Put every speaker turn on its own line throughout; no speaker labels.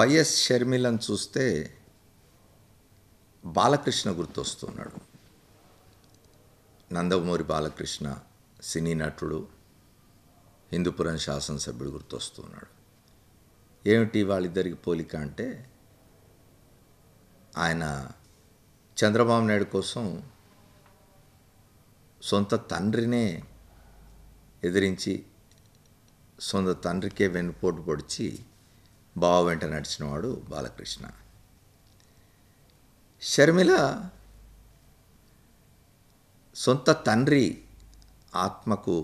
YS షర్మిలను చూస్తే బాలకృష్ణ గుర్తొస్తున్నాడు నందమూరి బాలకృష్ణ సినీ నటుడు హిందూపురం శాసనసభ్యుడు గుర్తొస్తున్నాడు ఏమిటి వాళ్ళిద్దరికి పోలిక అంటే ఆయన చంద్రబాబు నాయుడు కోసం సొంత తండ్రినే ఎదిరించి సొంత తండ్రికే వెన్నుపోటు పొడిచి బావ వెంట నడిచినవాడు బాలకృష్ణ షర్మిల సొంత తండ్రి ఆత్మకు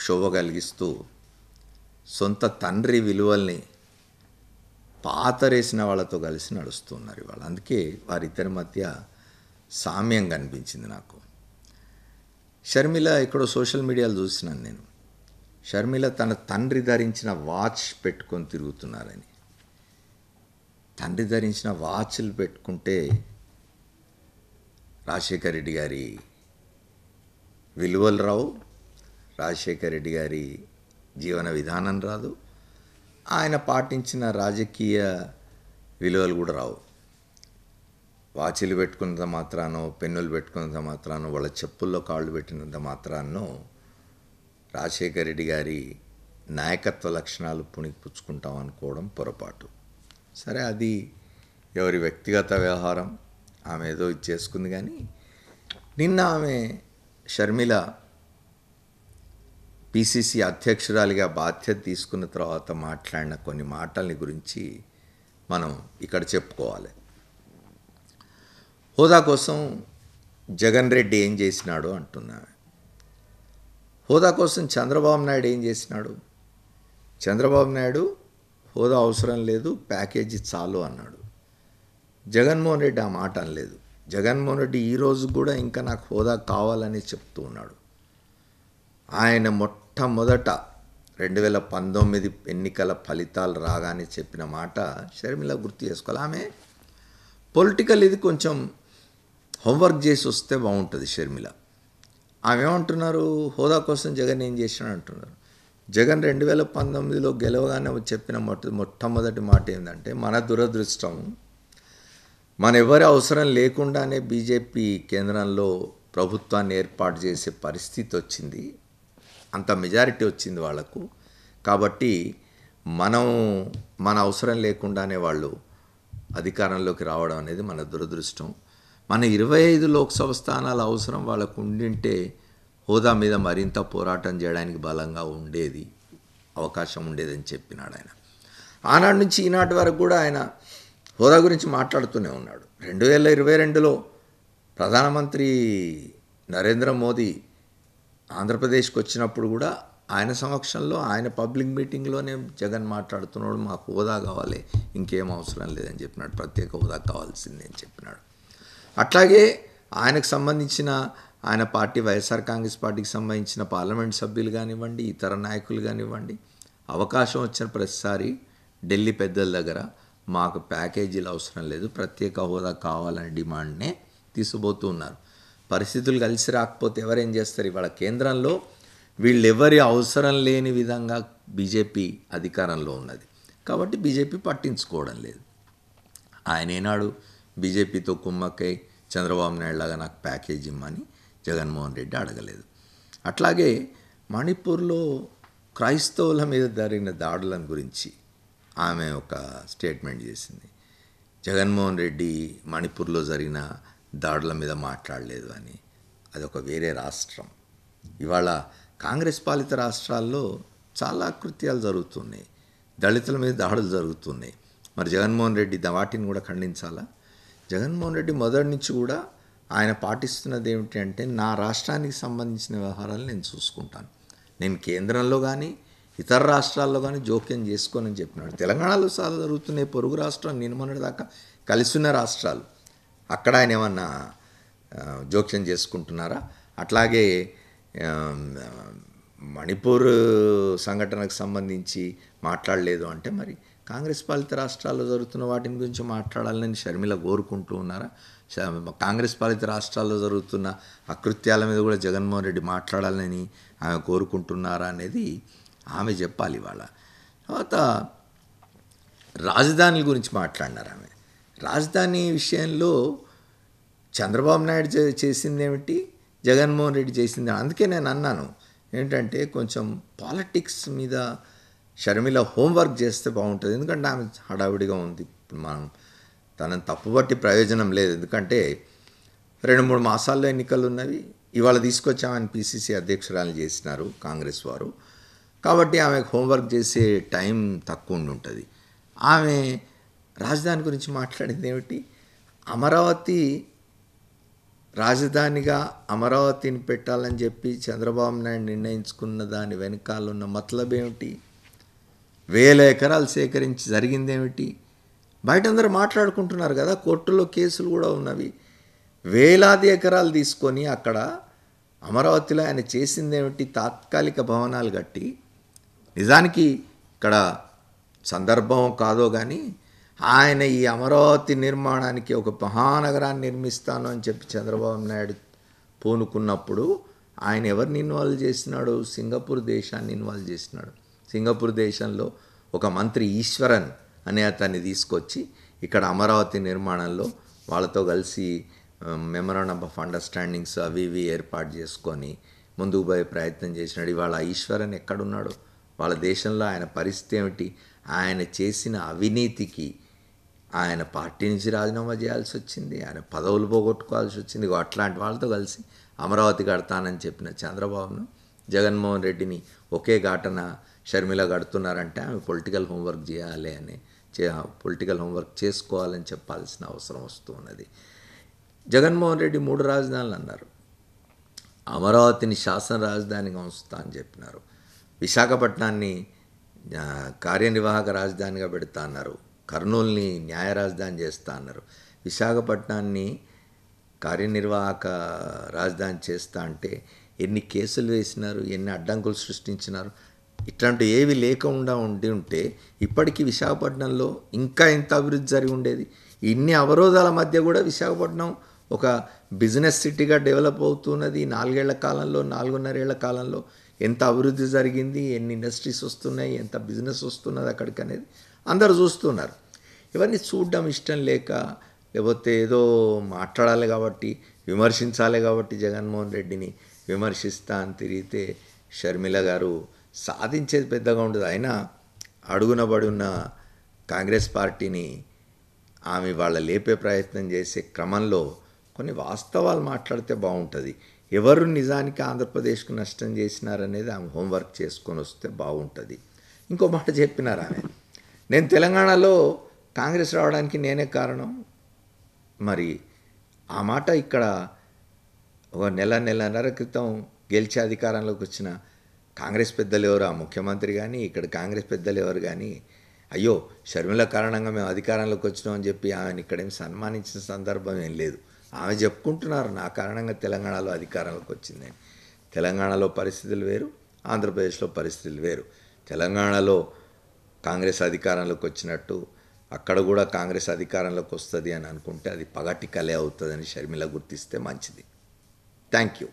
క్షోభ కలిగిస్తూ సొంత తండ్రి విలువల్ని పాతరేసిన వాళ్ళతో కలిసి నడుస్తున్నారు ఇవాళ అందుకే వారిద్దరి మధ్య సామ్యం కనిపించింది నాకు షర్మిల ఇక్కడ సోషల్ మీడియాలో చూసినాను నేను షర్మిల తన తండ్రి ధరించిన వాచ్ పెట్టుకొని తిరుగుతున్నారని తండ్రి ధరించిన వాచ్లు పెట్టుకుంటే రాజశేఖర్ రెడ్డి గారి విలువలు రావు రాజశేఖర్ రెడ్డి గారి జీవన విధానం రాదు ఆయన పాటించిన రాజకీయ విలువలు కూడా రావు వాచీలు పెట్టుకున్నంత మాత్రానో పెన్నులు పెట్టుకున్నంత మాత్రానో వాళ్ళ చెప్పుల్లో కాళ్ళు పెట్టినంత మాత్రానో రాజశేఖర్ రెడ్డి గారి నాయకత్వ లక్షణాలు పుణికిపుచ్చుకుంటాం అనుకోవడం పొరపాటు సరే అది ఎవరి వ్యక్తిగత వ్యవహారం ఆమె ఏదో ఇచ్చేసుకుంది కానీ నిన్న ఆమె షర్మిల పిసిసి అధ్యక్షురాలిగా బాధ్యత తీసుకున్న తర్వాత మాట్లాడిన కొన్ని మాటల్ని గురించి మనం ఇక్కడ చెప్పుకోవాలి హోదా కోసం జగన్ రెడ్డి ఏం చేసినాడు అంటున్నా హోదా కోసం చంద్రబాబు నాయుడు ఏం చేసినాడు చంద్రబాబు నాయుడు హోదా అవసరం లేదు ప్యాకేజీ చాలు అన్నాడు జగన్మోహన్ రెడ్డి ఆ మాట అనలేదు జగన్మోహన్ రెడ్డి ఈరోజు కూడా ఇంకా నాకు హోదా కావాలని చెప్తూ ఉన్నాడు ఆయన మొట్టమొదట రెండు వేల పంతొమ్మిది ఎన్నికల ఫలితాలు రాగానే చెప్పిన మాట షర్మిల గుర్తు చేసుకోవాలి ఆమె పొలిటికల్ ఇది కొంచెం హోంవర్క్ చేసి వస్తే బాగుంటుంది షర్మిల ఆమె ఏమంటున్నారు హోదా కోసం జగన్ ఏం చేసినా అంటున్నారు జగన్ రెండు వేల పంతొమ్మిదిలో గెలవగానే చెప్పిన మొట్ట మొట్టమొదటి మాట ఏంటంటే మన దురదృష్టం మన ఎవరి అవసరం లేకుండానే బీజేపీ కేంద్రంలో ప్రభుత్వాన్ని ఏర్పాటు చేసే పరిస్థితి వచ్చింది అంత మెజారిటీ వచ్చింది వాళ్లకు కాబట్టి మనం మన అవసరం లేకుండానే వాళ్ళు అధికారంలోకి రావడం అనేది మన దురదృష్టం మన ఇరవై ఐదు లోక్సభ స్థానాల అవసరం వాళ్ళకు ఉండింటే హోదా మీద మరింత పోరాటం చేయడానికి బలంగా ఉండేది అవకాశం ఉండేదని చెప్పినాడు ఆయన ఆనాటి నుంచి ఈనాటి వరకు కూడా ఆయన హోదా గురించి మాట్లాడుతూనే ఉన్నాడు రెండు వేల ఇరవై రెండులో ప్రధానమంత్రి నరేంద్ర మోదీ ఆంధ్రప్రదేశ్కి వచ్చినప్పుడు కూడా ఆయన సమక్షంలో ఆయన పబ్లిక్ మీటింగ్లోనే జగన్ మాట్లాడుతున్నాడు మాకు హోదా కావాలి ఇంకేం అవసరం లేదని చెప్పినాడు ప్రత్యేక హోదా కావాల్సిందే అని చెప్పినాడు అట్లాగే ఆయనకు సంబంధించిన ఆయన పార్టీ వైఎస్ఆర్ కాంగ్రెస్ పార్టీకి సంబంధించిన పార్లమెంట్ సభ్యులు కానివ్వండి ఇతర నాయకులు కానివ్వండి అవకాశం వచ్చిన ప్రతిసారి ఢిల్లీ పెద్దల దగ్గర మాకు ప్యాకేజీలు అవసరం లేదు ప్రత్యేక హోదా కావాలనే డిమాండ్నే తీసుకుపోతూ ఉన్నారు పరిస్థితులు కలిసి రాకపోతే ఎవరేం చేస్తారు ఇవాళ కేంద్రంలో వీళ్ళు ఎవరి అవసరం లేని విధంగా బీజేపీ అధికారంలో ఉన్నది కాబట్టి బీజేపీ పట్టించుకోవడం లేదు ఆయన ఏనాడు బీజేపీతో కుమ్మక్కై చంద్రబాబు నాయుడు లాగా నాకు ప్యాకేజ్ ఇమ్మని జగన్మోహన్ రెడ్డి అడగలేదు అట్లాగే మణిపూర్లో క్రైస్తవుల మీద జరిగిన దాడులను గురించి ఆమె ఒక స్టేట్మెంట్ చేసింది జగన్మోహన్ రెడ్డి మణిపూర్లో జరిగిన దాడుల మీద మాట్లాడలేదు అని అదొక వేరే రాష్ట్రం ఇవాళ కాంగ్రెస్ పాలిత రాష్ట్రాల్లో చాలా కృత్యాలు జరుగుతున్నాయి దళితుల మీద దాడులు జరుగుతున్నాయి మరి జగన్మోహన్ రెడ్డి వాటిని కూడా ఖండించాలా జగన్మోహన్ రెడ్డి మొదటి నుంచి కూడా ఆయన పాటిస్తున్నది ఏమిటి అంటే నా రాష్ట్రానికి సంబంధించిన వ్యవహారాలు నేను చూసుకుంటాను నేను కేంద్రంలో కానీ ఇతర రాష్ట్రాల్లో కానీ జోక్యం చేసుకోనని చెప్పినాడు తెలంగాణలో సార్లు జరుగుతున్నాయి పొరుగు రాష్ట్రం నేను మొన్నటి దాకా ఉన్న రాష్ట్రాలు అక్కడ ఆయన ఏమన్నా జోక్యం చేసుకుంటున్నారా అట్లాగే మణిపూర్ సంఘటనకు సంబంధించి మాట్లాడలేదు అంటే మరి కాంగ్రెస్ పాలిత రాష్ట్రాల్లో జరుగుతున్న వాటిని గురించి మాట్లాడాలని షర్మిల కోరుకుంటూ ఉన్నారా కాంగ్రెస్ పాలిత రాష్ట్రాల్లో జరుగుతున్న అకృత్యాల మీద కూడా జగన్మోహన్ రెడ్డి మాట్లాడాలని ఆమె కోరుకుంటున్నారా అనేది ఆమె చెప్పాలి ఇవాళ తర్వాత రాజధానుల గురించి మాట్లాడినారు ఆమె రాజధాని విషయంలో చంద్రబాబు నాయుడు చేసింది ఏమిటి జగన్మోహన్ రెడ్డి చేసింది అందుకే నేను అన్నాను ఏంటంటే కొంచెం పాలిటిక్స్ మీద షర్మిల హోంవర్క్ చేస్తే బాగుంటుంది ఎందుకంటే ఆమె హడావిడిగా ఉంది మనం తనని తప్పుబట్టి ప్రయోజనం లేదు ఎందుకంటే రెండు మూడు మాసాల్లో ఎన్నికలు ఉన్నవి ఇవాళ తీసుకొచ్చామని పీసీసీ అధ్యక్షురాలు చేసినారు కాంగ్రెస్ వారు కాబట్టి ఆమెకు హోంవర్క్ చేసే టైం తక్కువ ఉంటుంది ఆమె రాజధాని గురించి మాట్లాడింది ఏమిటి అమరావతి రాజధానిగా అమరావతిని పెట్టాలని చెప్పి చంద్రబాబు నాయుడు నిర్ణయించుకున్న దాని వెనకాల ఉన్న మతలబ్ ఏమిటి వేల ఎకరాలు సేకరించి జరిగిందేమిటి బయట అందరూ మాట్లాడుకుంటున్నారు కదా కోర్టులో కేసులు కూడా ఉన్నవి వేలాది ఎకరాలు తీసుకొని అక్కడ అమరావతిలో ఆయన చేసిందేమిటి తాత్కాలిక భవనాలు కట్టి నిజానికి ఇక్కడ సందర్భం కాదో కానీ ఆయన ఈ అమరావతి నిర్మాణానికి ఒక మహానగరాన్ని నిర్మిస్తాను అని చెప్పి చంద్రబాబు నాయుడు పూనుకున్నప్పుడు ఆయన ఎవరిని ఇన్వాల్వ్ చేసినాడు సింగపూర్ దేశాన్ని ఇన్వాల్వ్ చేసినాడు సింగపూర్ దేశంలో ఒక మంత్రి ఈశ్వరన్ అనే అతన్ని తీసుకొచ్చి ఇక్కడ అమరావతి నిర్మాణంలో వాళ్ళతో కలిసి మెమరాండమ్ ఆఫ్ అండర్స్టాండింగ్స్ అవి ఇవి ఏర్పాటు చేసుకొని ముందుకు పోయే ప్రయత్నం చేసినాడు ఇవాళ ఈశ్వరన్ ఎక్కడున్నాడు వాళ్ళ దేశంలో ఆయన పరిస్థితి ఏమిటి ఆయన చేసిన అవినీతికి ఆయన పార్టీ నుంచి రాజీనామా చేయాల్సి వచ్చింది ఆయన పదవులు పోగొట్టుకోవాల్సి వచ్చింది అట్లాంటి వాళ్ళతో కలిసి అమరావతి కడతానని చెప్పిన చంద్రబాబును జగన్మోహన్ రెడ్డిని ఒకే ఘాటన షర్మిల కడుతున్నారంటే ఆమె పొలిటికల్ హోంవర్క్ చేయాలి అని పొలిటికల్ హోంవర్క్ చేసుకోవాలని చెప్పాల్సిన అవసరం వస్తున్నది జగన్మోహన్ రెడ్డి మూడు రాజధానులు అన్నారు అమరావతిని శాసన రాజధానిగా ఉంచుతా అని చెప్పినారు విశాఖపట్నాన్ని కార్యనిర్వాహక రాజధానిగా పెడతా అన్నారు కర్నూలుని న్యాయ రాజధాని చేస్తా అన్నారు విశాఖపట్నాన్ని కార్యనిర్వాహక రాజధాని చేస్తా అంటే ఎన్ని కేసులు వేసినారు ఎన్ని అడ్డంకులు సృష్టించినారు ఇట్లాంటివి ఏవి లేకుండా ఉండి ఉంటే ఇప్పటికీ విశాఖపట్నంలో ఇంకా ఎంత అభివృద్ధి జరిగి ఉండేది ఇన్ని అవరోధాల మధ్య కూడా విశాఖపట్నం ఒక బిజినెస్ సిటీగా డెవలప్ అవుతున్నది నాలుగేళ్ల కాలంలో నాలుగున్నరేళ్ల కాలంలో ఎంత అభివృద్ధి జరిగింది ఎన్ని ఇండస్ట్రీస్ వస్తున్నాయి ఎంత బిజినెస్ వస్తున్నది అక్కడికి అనేది అందరు చూస్తున్నారు ఇవన్నీ చూడడం ఇష్టం లేక లేకపోతే ఏదో మాట్లాడాలి కాబట్టి విమర్శించాలి కాబట్టి జగన్మోహన్ రెడ్డిని విమర్శిస్తా అని తిరిగితే షర్మిల గారు సాధించేది పెద్దగా ఉండదు అయినా అడుగునబడి ఉన్న కాంగ్రెస్ పార్టీని ఆమె వాళ్ళ లేపే ప్రయత్నం చేసే క్రమంలో కొన్ని వాస్తవాలు మాట్లాడితే బాగుంటుంది ఎవరు నిజానికి ఆంధ్రప్రదేశ్కు నష్టం చేసినారనేది ఆమె హోంవర్క్ చేసుకొని వస్తే బాగుంటుంది ఇంకో మాట చెప్పినారు ఆమె నేను తెలంగాణలో కాంగ్రెస్ రావడానికి నేనే కారణం మరి ఆ మాట ఇక్కడ ఒక నెల నెలన్నర క్రితం గెలిచే అధికారంలోకి వచ్చిన కాంగ్రెస్ పెద్దలు ఎవరు ఆ ముఖ్యమంత్రి కానీ ఇక్కడ కాంగ్రెస్ పెద్దలు ఎవరు కానీ అయ్యో షర్మిల కారణంగా మేము అధికారంలోకి వచ్చినామని చెప్పి ఆమెను ఇక్కడేం సన్మానించిన సందర్భం ఏం లేదు ఆమె చెప్పుకుంటున్నారు నా కారణంగా తెలంగాణలో అధికారంలోకి వచ్చిందని తెలంగాణలో పరిస్థితులు వేరు ఆంధ్రప్రదేశ్లో పరిస్థితులు వేరు తెలంగాణలో కాంగ్రెస్ అధికారంలోకి వచ్చినట్టు అక్కడ కూడా కాంగ్రెస్ అధికారంలోకి వస్తుంది అని అనుకుంటే అది పగటి కలే అవుతుందని షర్మిల గుర్తిస్తే మంచిది థ్యాంక్ యూ